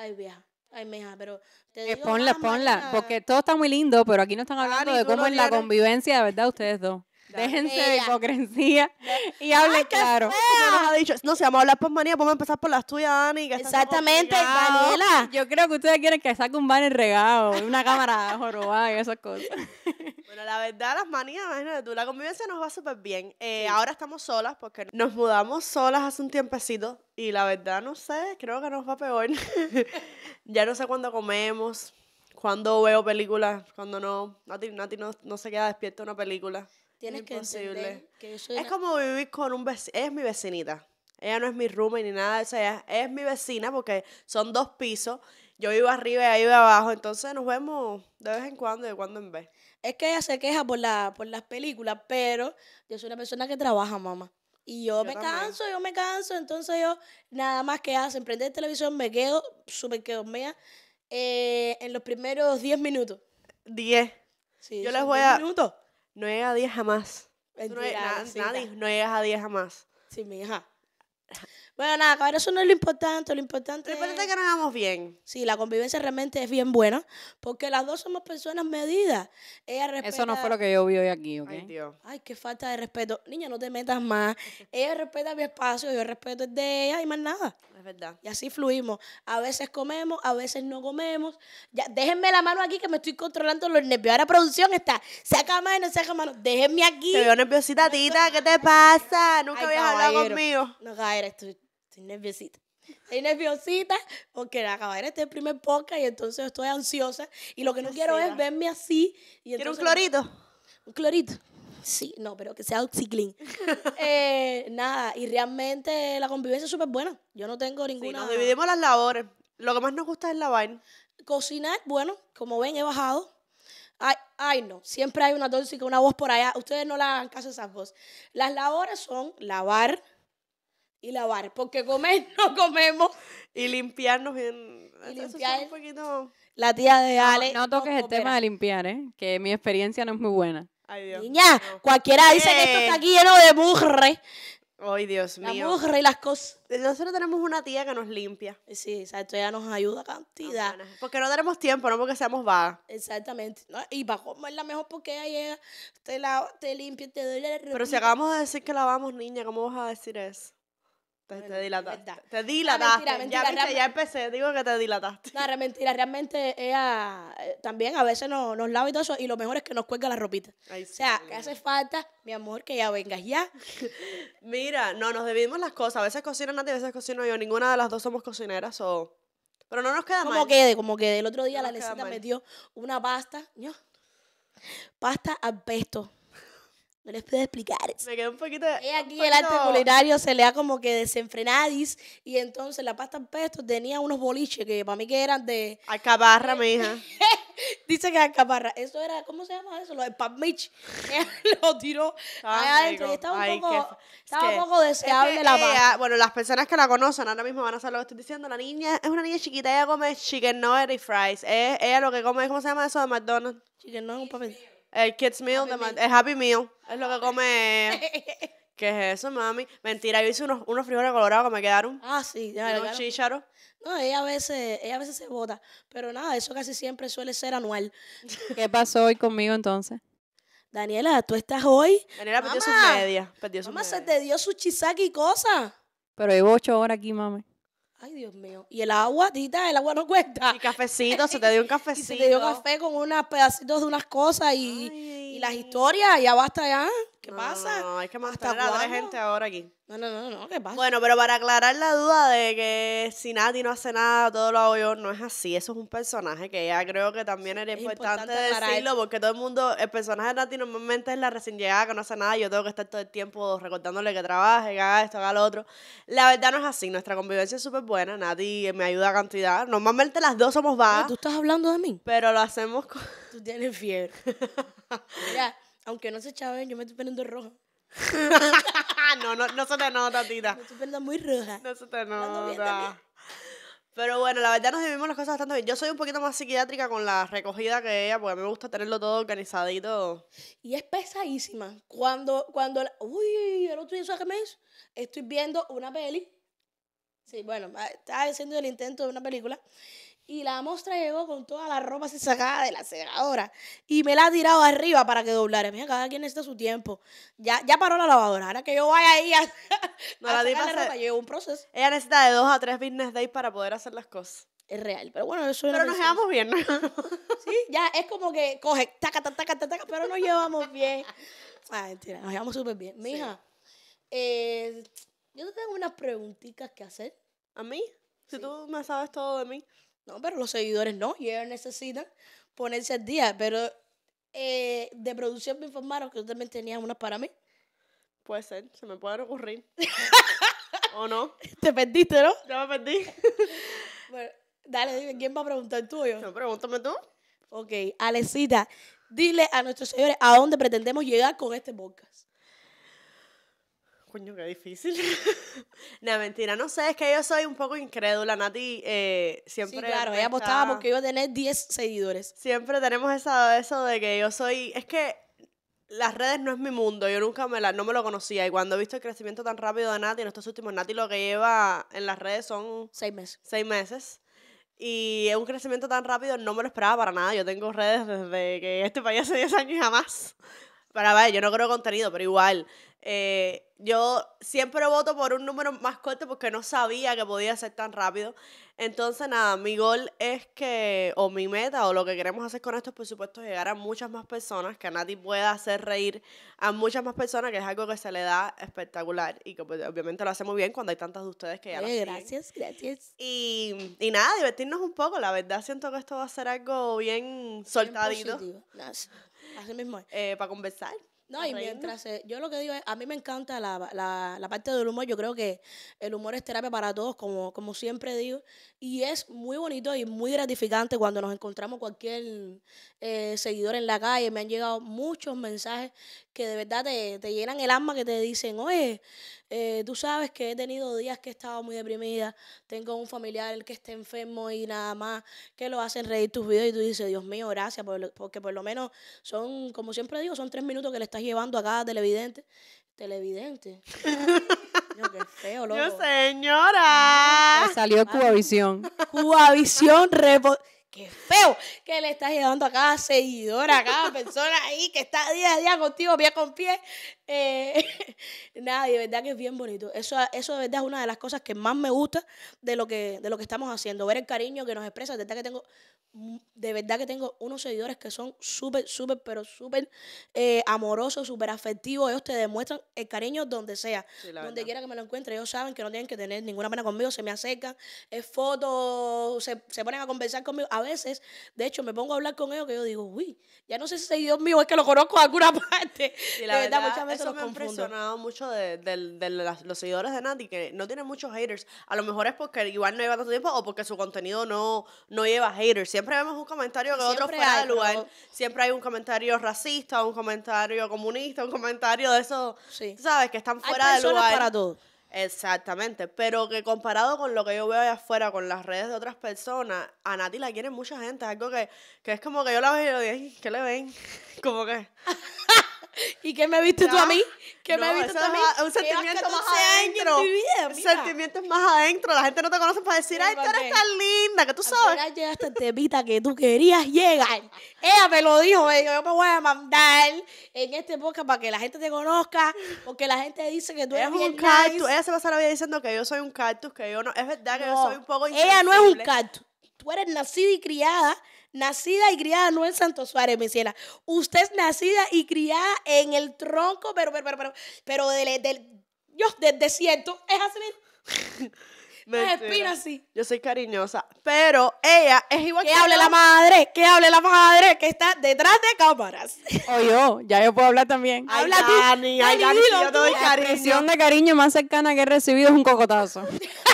Ay, vieja. Ay, mija, pero te eh, digo, ponla, ponla, porque todo está muy lindo, pero aquí no están hablando de cómo es la convivencia, de verdad, ustedes dos. Déjense de hipocresía y ah, hablen claro. No nos ha si vamos a hablar por manía, vamos a empezar por las tuyas, Dani. Exactamente, Daniela. Yo creo que ustedes quieren que saque un banner regado, una cámara jorobada y esas cosas. Bueno, la verdad, las manías, la convivencia nos va súper bien. Eh, ahora estamos solas porque nos mudamos solas hace un tiempecito y la verdad, no sé, creo que nos va peor. ya no sé cuándo comemos, cuándo veo películas, cuándo no. Nati, no, se queda despierta una película. Tienes que entender que Es como vivir con un vecino. Es mi vecinita. Ella no es mi roommate ni nada de eso. es mi vecina porque son dos pisos. Yo vivo arriba y ella vive abajo. Entonces nos vemos de vez en cuando de cuando en vez. Es que ella se queja por, la, por las películas, pero yo soy una persona que trabaja, mamá. Y yo, me canso, yo me canso. Entonces yo nada más que hacen, prender televisión, me quedo, súper quedo mía. eh, en los primeros 10 minutos. 10 Sí, Yo les voy 10 minutos. No llegas a 10 jamás. no, nadie, no llegas a 10 jamás. Sí, mi hija. Bueno, nada, cabrón, eso no es lo importante. Lo importante, lo es que nos hagamos bien. Sí, la convivencia realmente es bien buena, porque las dos somos personas medidas. Ella respeta... Eso no fue lo que yo vi hoy aquí, ¿ok? Ay, qué falta de respeto. Niña, no te metas más. ella respeta mi espacio, yo respeto el de ella y más nada. Es verdad. Y así fluimos. A veces comemos, a veces no comemos. Ya, déjenme la mano aquí que me estoy controlando los nervios. Ahora producción está, saca mano, saca mano. Déjenme aquí. Te veo nerviosita, tita. ¿Qué te pasa? Nunca habías hablado conmigo. No, caer, estoy Estoy nerviosita. Estoy nerviosita porque acabar este primer podcast y entonces estoy ansiosa. Y lo que no quiero es verme así. Y ¿Quiero un clorito? Un clorito. Sí, no, pero que sea oxiclin. Eh, nada, y realmente la convivencia es súper buena. Yo no tengo ninguna. nos dividimos las labores. Lo que más nos gusta es lavar. Cocinar, bueno, como ven, he bajado. Ay, ay, no, siempre hay una tóxica, una voz por allá. Ustedes no le hagan caso a esas voces. Las labores son lavar, y lavar, porque comer no comemos y limpiarnos bien. Y limpiar. Un poquito... La tía de Ale. No, toques el tema de limpiar, ¿eh? que mi experiencia no es muy buena. Ay, Dios. Niña, cualquiera dice que esto está aquí lleno de mugre. Ay, Dios mío. La mugre y las cosas. Nosotros tenemos una tía que nos limpia. Sí, exacto, ya nos ayuda cantidad. porque no tenemos tiempo, no porque seamos vagas. Exactamente. y para la mejor porque ella llega, te, la, te limpia, te duele la Pero si acabamos de decir que lavamos, niña, ¿cómo vas a decir eso? Te, dilataste. Te ah, dilataste. ya, viste, empecé, digo que te dilataste. No, mentira, realmente ella eh, también a veces nos, nos lava y todo eso, y lo mejor es que nos cuelga la ropita. o sea, que hace falta, mi amor, que ya vengas ya. Mira, no, nos dividimos las cosas. A veces cocina Nati, a veces cocino yo. Ninguna de las dos somos cocineras o... Pero no nos queda Como quede, como quede. El otro día la Lecita metió una pasta, pasta al pesto. No les puedo explicar. Me quedó un poquito. Y aquí el arte culinario se le da como que desenfrenadis. Y entonces la pasta en pesto tenía unos boliches que para mí que eran de. Alcaparra, mi hija. Dice que alcaparra. Eso era, ¿cómo se llama eso? Lo de Ella lo tiró ahí allá adentro. Y estaba un poco, estaba un poco deseable la eh, pasta. bueno, las personas que la conocen ahora mismo van a saber lo que estoy diciendo. La niña es una niña chiquita. Ella come chicken nugget y fries. Ella, lo que come, ¿cómo se llama eso de McDonald's? Chicken nugget, un papel. El Kids Meal, el Happy Meal, es lo que come. ¿Qué es eso, mami? Mentira, yo hice unos, unos frijoles colorados que me quedaron. Ah, sí, ya No, ella a veces, ella a veces se bota, pero nada, eso casi siempre suele ser anual. ¿Qué pasó hoy conmigo entonces? Daniela, tú estás hoy. Daniela perdió sus medias. mamá, se te dio su chisaki y cosas. Pero llevo ocho horas aquí, mami. Ay, Dios mío. Y el agua, tita, ah, el agua no cuesta. Y cafecito, se te dio un cafecito. se te dio café con unos pedacitos de unas cosas y, y las historias, ya basta ya. ¿Qué pasa? No, hay que más a la gente ahora aquí. No, no, no, no, ¿qué pasa? Bueno, pero para aclarar la duda de que si Nati no hace nada, todo lo hago yo, no es así. Eso es un personaje que ya creo que también era es importante, decirlo, porque todo el mundo, el personaje de Nati normalmente es la recién llegada que no hace nada. Yo tengo que estar todo el tiempo recordándole que trabaje, que haga esto, haga lo otro. La verdad no es así. Nuestra convivencia es súper buena. Nati me ayuda a cantidad. Normalmente las dos somos bajas. Tú estás hablando de mí. Pero lo hacemos con. Tú tienes fiebre. Aunque no se chaven, yo me estoy poniendo roja. no, no, no se te nota, tita. Me estoy poniendo muy roja. No se te nota. Pero bueno, la verdad nos vivimos las cosas bastante bien. Yo soy un poquito más psiquiátrica con la recogida que ella, porque a mí me gusta tenerlo todo organizadito. Y es pesadísima. Cuando, cuando, uy, el otro día, ¿sabes Estoy viendo una peli. Sí, bueno, ah, estaba haciendo el intento de una película. Y la mostra llegó con toda la ropa así sacada de la cegadora. y me la ha tirado arriba para que doblara. Mira, cada quien necesita su tiempo. Ya, ya paró la lavadora. Ahora que yo vaya ahí a, no, la, sacar llevo un proceso. Ella necesita de dos a tres business days para poder hacer las cosas es real. Pero bueno, eso es Pero nos llevamos bien, ¿no? Sí, ya es como que coge, taca, taca, taca, taca, pero nos llevamos bien. Ay, ah, mentira, nos llevamos súper bien. Mija, eh, yo te tengo unas preguntitas que hacer. ¿A mí? Si tú me sabes todo de mí. No, pero los seguidores no, y ellos necesitan ponerse al día. Pero eh, de producción me informaron que tú también tenías unas para mí. Puede ser, se me puede ocurrir. ¿O no? Te perdiste, ¿no? Ya me perdí. bueno, dale, dime, ¿quién va a preguntar tuyo? No, pregúntame tú. Ok, Alecita, dile a nuestros señores a dónde pretendemos llegar con este podcast. Coño, qué difícil. no, mentira, no sé, es que yo soy un poco incrédula, Nati. Eh, siempre. Sí, claro, ella apostaba porque iba a tener 10 seguidores. Siempre tenemos esa, eso de que yo soy. Es que las redes no es mi mundo, yo nunca me la, no me lo conocía. Y cuando he visto el crecimiento tan rápido de Nati en estos últimos, Nati lo que lleva en las redes son... Seis meses. Seis meses. Y es un crecimiento tan rápido, no me lo esperaba para nada. Yo tengo redes desde que este país hace 10 años y jamás. Para ver, yo no creo contenido, pero igual. Eh, yo siempre voto por un número más corto porque no sabía que podía ser tan rápido. Entonces, nada, mi gol es que, o mi meta, o lo que queremos hacer con esto es, por supuesto, llegar a muchas más personas, que a Nati pueda hacer reír a muchas más personas, que es algo que se le da espectacular y que pues, obviamente lo hacemos bien cuando hay tantas de ustedes que ya lo lo eh, Gracias, gracias. Y, nada, divertirnos un poco. La verdad, siento que esto va a ser algo bien, soltadito. mismo. Eh, para conversar. No, y mientras eh, yo lo que digo es, a mí me encanta la, la, parte del humor, yo creo que el humor es terapia para todos, como, como siempre digo, y es muy bonito y muy gratificante cuando nos encontramos cualquier eh, seguidor en la calle, me han llegado muchos mensajes que de verdad te, te llenan el alma, que te dicen, oye, eh, tú sabes que he tenido días que he estado muy deprimida, tengo un familiar que está enfermo y nada más, que lo hacen reír tus videos y tú dices, Dios mío, gracias, porque por lo menos son, como siempre digo, son tres minutos que le estás llevando a cada televidente. Televidente. qué feo, loco. señora. Me salió Visión. Cubavisión Visión. qué feo que le estás llevando a cada seguidora, a cada persona ahí que está día a día contigo, pie con pie, eh, nada, y de verdad que es bien bonito. Eso, eso de verdad es una de las cosas que más me gusta de lo que, de lo que estamos haciendo. Ver el cariño que nos expresa. De verdad que tengo, mm, de verdad que tengo unos seguidores que son súper, súper, pero súper eh, amorosos, súper afectivos. Ellos te demuestran el cariño donde sea. donde quiera que me lo encuentre, ellos saben que no tienen que tener ninguna pena conmigo. Se me acercan, es foto se, ponen a conversar conmigo. A veces, de hecho, me pongo a hablar con ellos que yo digo, uy, ya no sé si es seguidor mío es que lo conozco a alguna parte. de verdad muchas veces eso me ha impresionado mucho de, los seguidores de Nati, que no tienen muchos haters. A lo mejor es porque igual no lleva tanto tiempo o porque su contenido no, no lleva haters. Siempre vemos un comentario que otro fuera de lugar. Siempre hay un comentario racista, un comentario comunista, un comentario de eso sí. ¿sabes? Que están fuera de lugar. para Exactamente, pero que comparado con lo que yo veo allá afuera, con las redes de otras personas, a Nati la quieren mucha gente, algo que, es como que yo la veo y digo, ¿qué le ven? como que... ¿Y qué me viste tú a mí? ¿Qué me viste tú a mí? Un sentimiento más adentro. Un sentimiento más adentro. La gente no te conoce para decir, ay, tú eres tan linda, que tú sabes. Ahora llegaste el temita que tú querías llegar. Ella me lo dijo, me yo me voy a mandar en este podcast para que la gente te conozca, porque la gente dice que tú eres un cactus. Ella se pasa la vida diciendo que yo soy un cactus, que yo no. Es verdad que yo soy un poco Ella no es un cactus. Tú eres nacida y criada nacida y criada no en Santo Suárez, mi ciela. Usted es nacida y criada en el tronco, pero, pero, pero, pero, pero del, del, Dios, desde desierto. Es así, me espinas así Yo soy cariñosa, pero ella es igual que... Que hable la madre, que hable la madre, que está detrás de cámaras. O yo, oh, ya yo puedo hablar también. Habla tú. La expresión de cariño más cercana que he recibido es un cocotazo.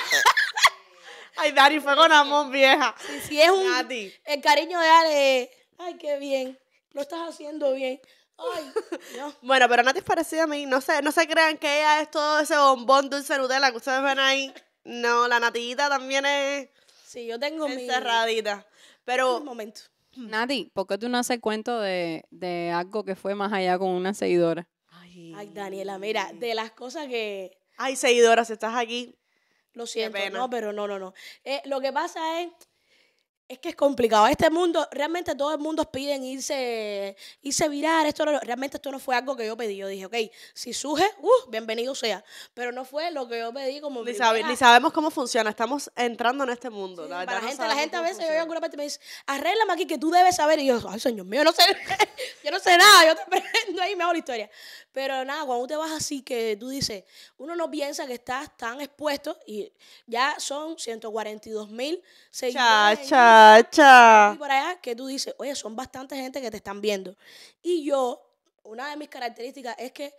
Ay, Dani, fue con amor, vieja. Sí, sí, es un. Nati. El cariño de Ale. Ay, qué bien. Lo estás haciendo bien. Ay, Bueno, pero Nati es parecida a mí. No se, no se crean que ella es todo ese bombón dulce Nutella que ustedes ven ahí. No, la natillita también es. Sí, yo tengo mi. Encerradita. Pero. Un momento. Mm. Nati, ¿por qué tú no haces cuento de, de algo que fue más allá con una seguidora? Ay, Ay Daniela, mira, de las cosas que. Ay, seguidora, si estás aquí, lo siento, no, pero no, no, no. Eh, lo que pasa es es que es complicado. Este mundo, realmente todo el mundo piden irse, irse virar. Esto realmente esto no fue algo que yo pedí. Yo dije, ok, si surge, uh, bienvenido sea. Pero no fue lo que yo pedí como Ni, sabemos cómo funciona. Estamos entrando en este mundo. la, gente, la gente a veces, yo alguna parte me dice, arréglame aquí que tú debes saber. Y yo, ay, señor mío, no sé, yo no sé nada. Yo te prendo ahí me hago la historia. Pero nada, cuando te vas así que tú dices, uno no piensa que estás tan expuesto y ya son 142 mil seguidores. Chao, chao. Y por allá que tú dices, oye, son bastante gente que te están viendo. Y yo, una de mis características es que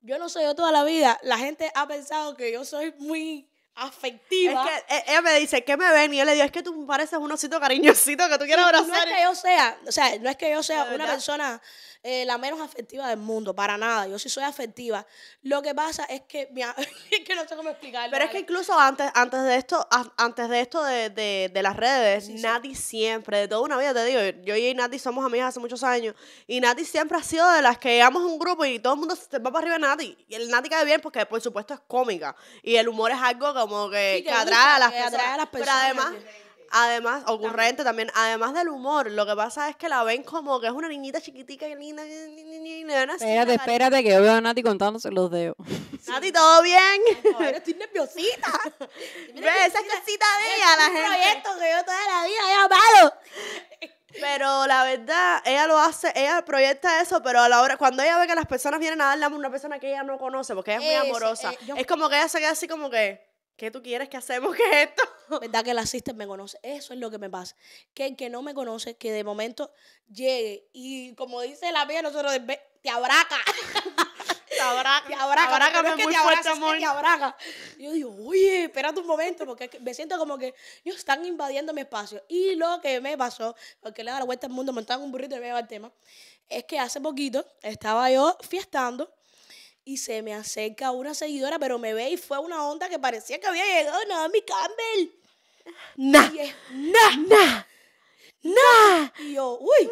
yo no soy yo toda la vida. La gente ha pensado que yo soy muy afectiva. Es que eh, ella me dice, ¿qué me ven? Y yo le digo, es que tú pareces un osito cariñosito que tú quieres abrazar. No es que yo sea, o sea, no es que yo sea una persona eh, la menos afectiva del mundo, para nada. Yo sí soy afectiva. Lo que pasa es que, que no sé cómo explicarlo. Pero es que incluso antes, antes de esto, antes de esto de, las redes, Nati siempre, de toda una vida te digo, yo y Nati somos amigas hace muchos años, y Nati siempre ha sido de las que llegamos un grupo y todo el mundo se va para arriba de Nati. Y el Nati cae bien porque, por supuesto, es cómica. Y el humor es algo que como que, sí, a las, personas. Pero además, además, ocurrente también. además del humor, lo que pasa es que la ven como que es una niñita chiquitica que linda y le Espérate, espérate, que yo veo a Nati contándose los dedos. Nati, ¿todo bien? estoy nerviosita. esa de ella, la gente. que yo toda la vida he amado. Pero la verdad, ella lo hace, ella proyecta eso, pero a la hora, cuando ella ve que las personas vienen a darle a una persona que ella no conoce, porque ella es, muy amorosa, eh, es como que ella se queda así como que... ¿Qué tú quieres que hacemos que esto? ¿Verdad que la sister me conoce? Eso es lo que me pasa. Que el que no me conoce, que de momento llegue y como dice la mía, nosotros te abraca. te abraca. Te abraca. te te abraca. yo digo, oye, espérate un momento, porque me siento como que ellos están invadiendo mi espacio. Y lo que me pasó, porque le da la vuelta al mundo, me montando un burrito y me lleva el tema, es que hace poquito estaba yo fiestando y se me acerca una seguidora, pero me ve y fue una onda que parecía que había llegado mi Campbell. Na. Y es, nah. Y yo, uy,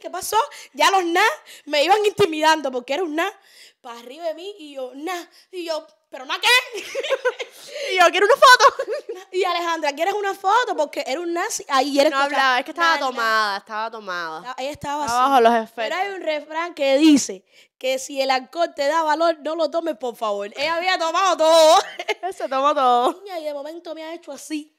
¿qué pasó? Ya los na me iban intimidando porque era un na, para arriba de mí y yo, nah, y yo, pero no qué. y yo, quiero una foto. y Alejandra, ¿quieres una foto? Porque era un nazi. Ahí eres No hablaba, es que estaba tomada, estaba tomada. Ella estaba, así. Pero hay un refrán que dice que si el alcohol te da valor, no lo tomes, por favor. Ella había tomado todo. Se tomó todo. y de momento me ha hecho así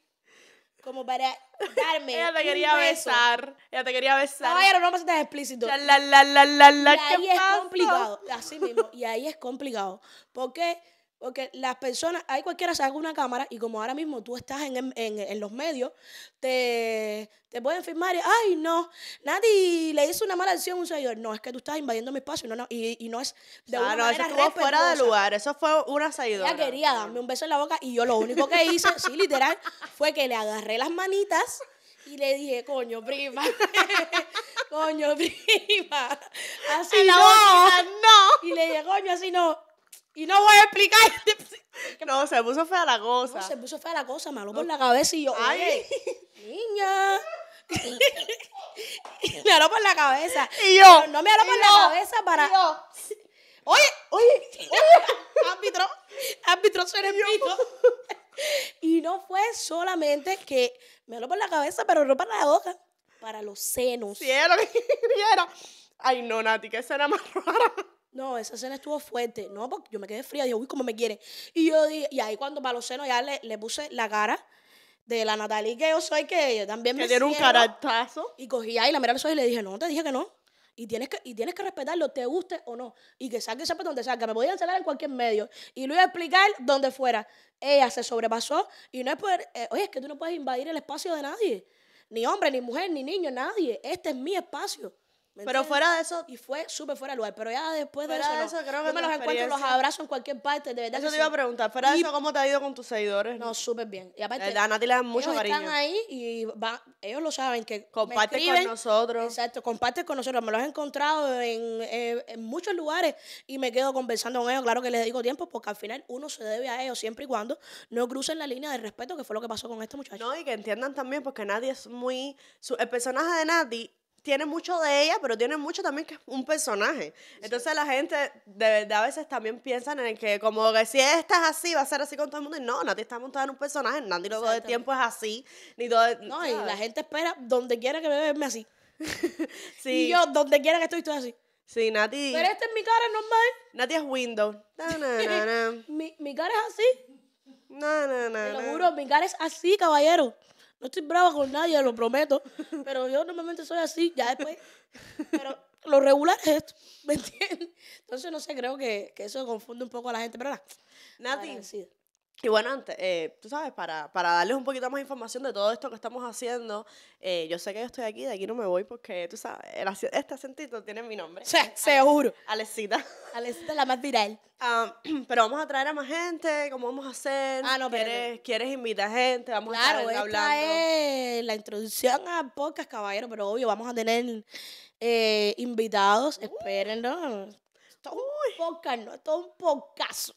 como para darme. Ella te quería besar. Ella te quería besar. Caballero, no vamos a hacer explícitos. La, la, la, la, la, la, y ahí es complicado. Así mismo. Y ahí es complicado. Porque porque las personas, hay cualquiera saca una cámara y como ahora mismo tú estás en, los medios, te, pueden firmar y, ay, no, nadie le hizo una mala acción a un señor No, es que tú estás invadiendo mi espacio no, no, y, no es de ah, no, eso estuvo fuera de lugar, eso fue una salida Ella quería darme un beso en la boca y yo lo único que hice, sí, literal, fue que le agarré las manitas y le dije, coño, prima. coño, prima. Así no, no. Y le dije, coño, así no. Y no voy a explicar. no, se puso fea la cosa. No, se puso fea la cosa, me habló por la cabeza y yo, ay, niña. me habló por la cabeza. Y yo. no me habló por la cabeza para. Oye, oye, árbitro, árbitro, soy el y no fue solamente que me habló por la cabeza, pero no para la boca, para los senos. Vieron, vieron. Ay, no, Nati, que será más rara. No, esa cena estuvo fuerte. No, porque yo me quedé fría. Dije, uy, ¿cómo me quiere. Y yo dije, y ahí cuando para ya le, puse la cara de la Natalie que yo soy, que ella también que me dieron un caratazo. Y cogí ahí la los y le dije, no, te dije que no. Y tienes que, y tienes que respetarlo, te guste o no. Y que saque ese donde salga. Me podía salir en cualquier medio. Y lo iba a explicar donde fuera. Ella se sobrepasó y no es poder. Eh, oye, es que tú no puedes invadir el espacio de nadie. Ni hombre, ni mujer, ni niño, nadie. Este es mi espacio. Pero fuera de eso, y fue súper fuera de lugar. Pero ya después de eso, me los encuentro, los abrazo en cualquier parte. eso te iba a preguntar. Fuera de eso, ¿cómo te ha ido con tus seguidores? No, súper bien. Y aparte, a Nati le dan mucho están ahí y va ellos lo saben. que Comparten con nosotros. Exacto, comparten con nosotros. Me los he encontrado eh, en, muchos lugares y me quedo conversando con ellos. Claro que les dedico tiempo porque al final uno se debe a ellos siempre y cuando no crucen la línea de respeto, que fue lo que pasó con este muchacho. No, y que entiendan también porque nadie es muy... el personaje de Nati tiene mucho de ella, pero tiene mucho también que es un personaje. Entonces la gente de verdad a veces también piensa en que como que si esta es así, va a ser así con todo el mundo. Y no, Nati está montada en un personaje, Nati no todo el tiempo es así, ni No, y la gente espera donde quiera que me vea así. sí. Y yo, donde quiera que estoy, estoy así. Sí, Nati. Pero esta es mi cara normal. Nati es Windows. mi, mi cara es así. No, no, no. Te lo juro, mi cara es así, caballero. No estoy brava con nadie, lo prometo. Pero yo normalmente soy así, ya después. Pero lo regular es esto, ¿me entiendes? Entonces, no sé, creo que, eso confunde un poco a la gente, pero nada. Y bueno, antes, eh, tú sabes, para, para, darles un poquito más información de todo esto que estamos haciendo, eh, yo sé que yo estoy aquí, de aquí no me voy porque, tú sabes, este acentito tiene mi nombre. Sí, seguro. Alecita. Alecita, la más viral. Ah, pero vamos a traer a más gente, ¿cómo vamos a hacer? Ah, no, pero... ¿Quieres, invitar gente? Vamos a estar la introducción a podcast, caballero, pero obvio, vamos a tener eh, invitados, uh. espérenlo. Esto es un podcast, no, esto es un podcast.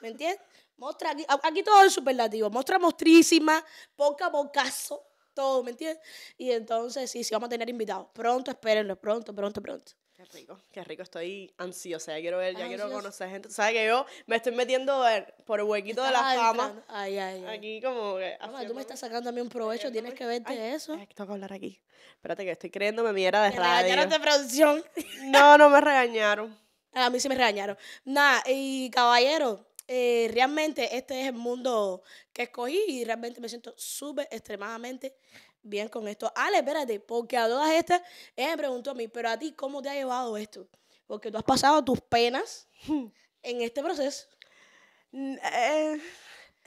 ¿Me entiendes? Mostra aquí, todo es superlativo. Mostra mostrísima, poca bocazo, todo, ¿me entiendes? Y entonces sí, sí vamos a tener invitados. Pronto, espérenlo, pronto, pronto, pronto. Qué rico, qué rico, estoy ansiosa, ya quiero ver, ya quiero conocer gente. ¿Sabes que yo me estoy metiendo por el huequito de la fama? Ay, ay, Aquí como que... Mamá, tú me estás sacando a mí un provecho, tienes que verte eso. tengo que hablar aquí. Espérate que estoy creyéndome mierda de ¿Te regañaron de producción? No, no me regañaron. A mí sí me regañaron. Nada, y caballero, eh, realmente este es el mundo que escogí y realmente me siento súper extremadamente bien con esto. Ale, espérate, porque a todas estas, ella me preguntó a mí, pero a ti, ¿cómo te ha llevado esto? Porque tú has pasado tus penas en este proceso. Eh,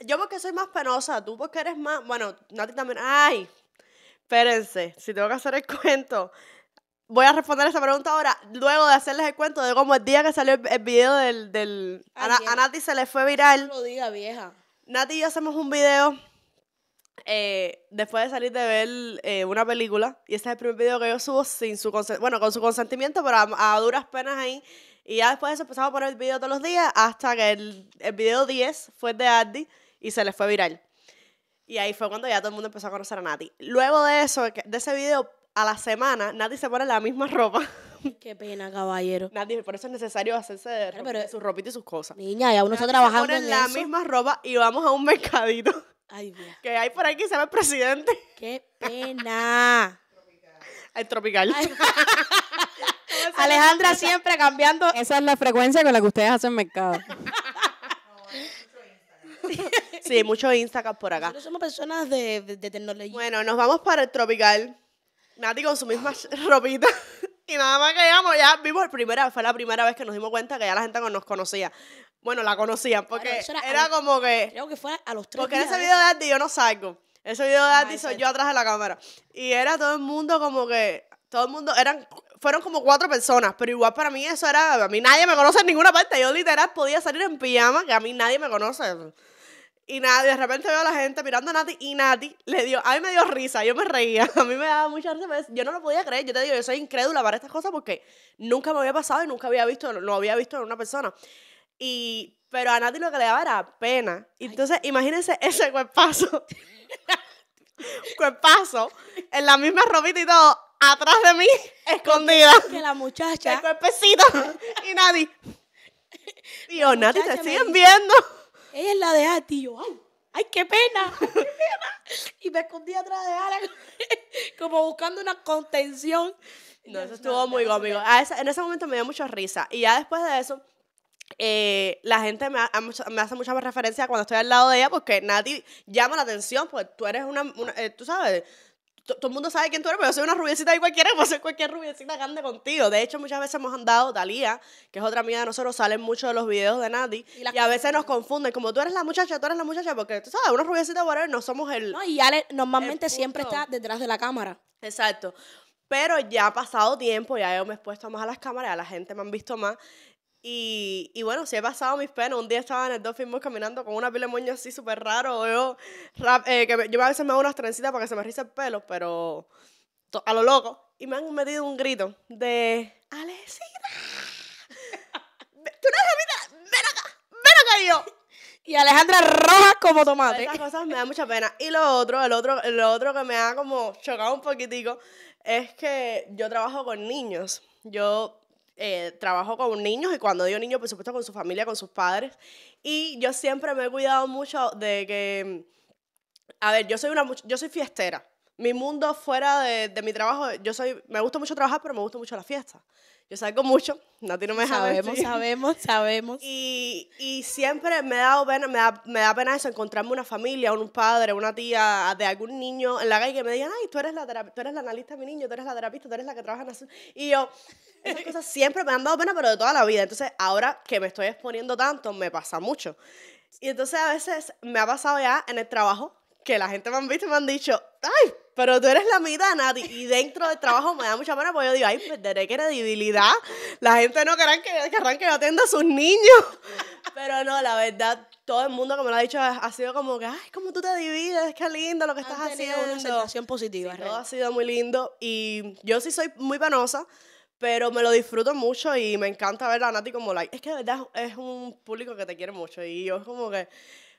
yo porque soy más penosa, tú porque eres más, bueno, Nati también, ay, espérense, si tengo que hacer el cuento, voy a responder esa pregunta ahora, luego de hacerles el cuento de cómo el día que salió el, video del... del a, Nati se le fue viral. No lo diga, vieja. Nati y yo hacemos un video eh, después de salir de ver eh, una película, y ese es el primer video que yo subo sin su bueno, con su consentimiento, pero a, duras penas ahí. Y ya después de eso empezamos a poner el video todos los días hasta que el, el video 10 fue de Ardi y se le fue viral. Y ahí fue cuando ya todo el mundo empezó a conocer a Nati. Luego de eso, de ese video, a la semana nadie se pone la misma ropa. Qué pena, caballero. Nadie, por eso es necesario hacerse su ropita y sus cosas. Niña, ya uno está trabajando se ponen en la misma ropa y vamos a un mercadito. Ay, Dios. Que hay por ahí que se llama el presidente. Qué pena. el tropical. Alejandra siempre cambiando. Esa es la frecuencia con la que ustedes hacen mercado. sí, mucho Instagram por acá. Nosotros somos personas de tecnología. Bueno, nos vamos para el tropical. Nati con su misma ropita. Y nada más que llegamos, ya vimos el primera, fue la primera vez que nos dimos cuenta que ya la gente nos conocía. Bueno, la conocían, porque era, como que. Creo que fue a los tres. Porque en ese ¿eh? video de Andy yo no salgo. Ese video de Andy soy yo atrás de la cámara. Y era todo el mundo como que. Todo el mundo. eran Fueron como cuatro personas, pero igual para mí eso era. A mí nadie me conoce en ninguna parte. Yo literal podía salir en pijama, que a mí nadie me conoce. Y nadie de repente veo a la gente mirando a Nati y Nati le dio, a mí me dio risa, yo me reía, a mí me daba mucha risa, yo no lo podía creer, yo te digo, yo soy incrédula para estas cosas porque nunca me había pasado y nunca había visto, lo había visto en una persona. Y, pero a Nati lo que le daba era pena. Entonces, imagínense ese cuerpazo, cuerpazo, en la misma ropita y todo, atrás de mí, escondida. Que la muchacha. El cuerpecito y Nati. Y Nati, te siguen viendo ella es la de A, tío. ¡ay! qué pena! Y me escondí atrás de Alan, como buscando una contención. No, eso estuvo muy cómico. Ah, en ese momento me dio mucha risa. Y ya después de eso, eh, la gente me, hace mucha más referencia cuando estoy al lado de ella porque Nati llama la atención, pues tú eres una, eh, tú sabes, todo el mundo sabe quién tú eres, pero yo soy una rubiecita de cualquiera, puedo cualquier rubiecita grande contigo. De hecho, muchas veces hemos andado, Dalía que es otra amiga de nosotros, salen mucho de los videos de Nati, y, a veces nos confunden, como tú eres la muchacha, tú eres la muchacha, porque tú sabes, una rubiecita whatever, no somos el... No, y Ale normalmente siempre está detrás de la cámara. Exacto. Pero ya ha pasado tiempo, ya yo me he expuesto más a las cámaras, a la gente me han visto más. Y, bueno, sí he pasado mis penas. Un día estaba en el Dolphin Mall caminando con una pila de moño así súper raro. Yo, eh, que a veces me hago unas trencitas para se me rice el pelo, pero a lo loco. Y me han metido un grito de ¡Alecita! ¡Tú no eres ¡Ven acá! ¡Ven acá! yo. Y Alejandra roja como tomate. Estas cosas me dan mucha pena. Y lo otro, el otro, lo otro que me ha como chocado un poquitico es que yo trabajo con niños. Yo eh, trabajo con niños y cuando dio niños, por supuesto, con su familia, con sus padres. Y yo siempre me he cuidado mucho de que, a ver, yo soy, una, yo soy fiestera mi mundo fuera de, mi trabajo, yo soy, me gusta mucho trabajar, pero me gusta mucho la fiesta. Yo salgo mucho, no tiene me Sabemos, sabemos, sabemos. Y, y, siempre me da pena, me me da, pena eso, encontrarme una familia, un padre, una tía de algún niño en la calle que me digan, ay, tú eres la, tú eres la analista de mi niño, tú eres la terapista, tú eres la que trabaja en la... Y yo, esas cosas siempre me han dado pena, pero de toda la vida. Entonces, ahora que me estoy exponiendo tanto, me pasa mucho. Y entonces a veces me ha pasado ya en el trabajo que la gente me han visto y me han dicho, ay, pero tú eres la mitad, Nati. Y dentro del trabajo me da mucha pena porque yo digo, ay, perderé pues, credibilidad. La gente no querrá que, querrán que yo atienda a sus niños. Pero no, la verdad, todo el mundo que me lo ha dicho ha sido como que, ay, cómo tú te divides, qué lindo lo que estás haciendo. una sensación positiva. todo ha sido muy lindo y yo sí soy muy penosa, pero me lo disfruto mucho y me encanta ver a Nati como like. Es que de verdad es un público que te quiere mucho y yo es como que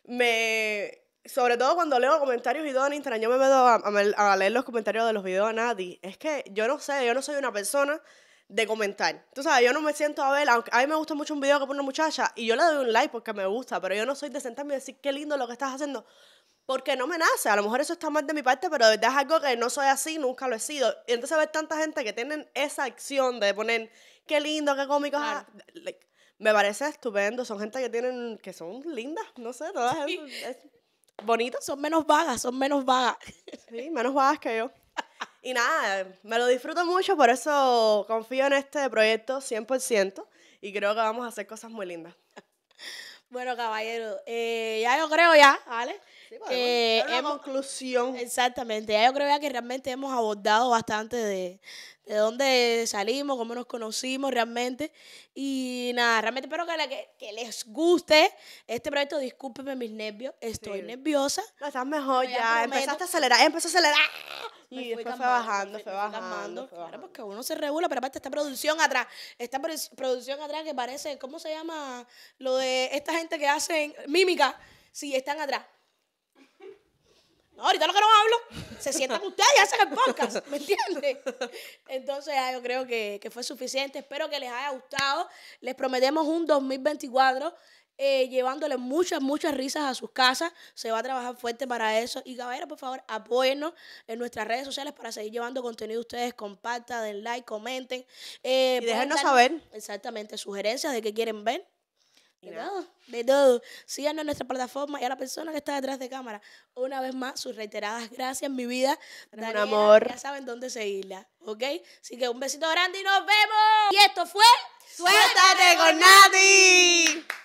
me sobre todo cuando leo comentarios y todo en Instagram, yo me meto a, leer los comentarios de los videos de nadie. Es que yo no sé, yo no soy una persona de comentar. Tú sabes, yo no me siento a ver, a mí me gusta mucho un video que pone una muchacha y yo le doy un like porque me gusta, pero yo no soy de sentarme y decir qué lindo lo que estás haciendo. Porque no me nace, a lo mejor eso está mal de mi parte, pero de verdad es algo que no soy así, nunca lo he sido. Y entonces ver tanta gente que tienen esa acción de poner, qué lindo, qué cómico. Ah, me parece estupendo, son gente que tienen, que son lindas, no sé, todas bonitas, son menos vagas, son menos vagas. Sí, menos vagas que yo. Y nada, me lo disfruto mucho, por eso confío en este proyecto 100% y creo que vamos a hacer cosas muy lindas. Bueno, caballero, eh, ya yo creo ya, ¿vale? Sí, eh, conclusión. Exactamente, ya yo creo ya que realmente hemos abordado bastante de, de dónde salimos, cómo nos conocimos realmente. Y nada, realmente espero que, les guste este proyecto. Discúlpenme mis nervios, estoy nerviosa. estás mejor ya, empezaste a acelerar, empezó a acelerar y fue bajando, fue bajando, bajando. Claro, porque uno se regula, pero aparte esta producción atrás, esta producción atrás que parece, ¿cómo se llama? Lo de esta gente que hacen mímica, si están atrás. No, ahorita lo que no hablo, se sientan ustedes y hacen el podcast, ¿me entiendes? Entonces ya, yo creo que, que fue suficiente, espero que les haya gustado, les prometemos un 2024 eh, llevándole muchas, muchas risas a sus casas. Se va a trabajar fuerte para eso. Y caballeros, por favor, apóyennos en nuestras redes sociales para seguir llevando contenido ustedes. Compartan, den like, comenten. Eh, y déjenos saber. Exactamente, sugerencias de qué quieren ver. De todo, de Síganos en nuestra plataforma y a la persona que está detrás de cámara. Una vez más, sus reiteradas gracias, mi vida. un amor. Ya saben dónde seguirla, ¿ok? Así que un besito grande y nos vemos. Y esto fue... ¡Suéltate, con nadie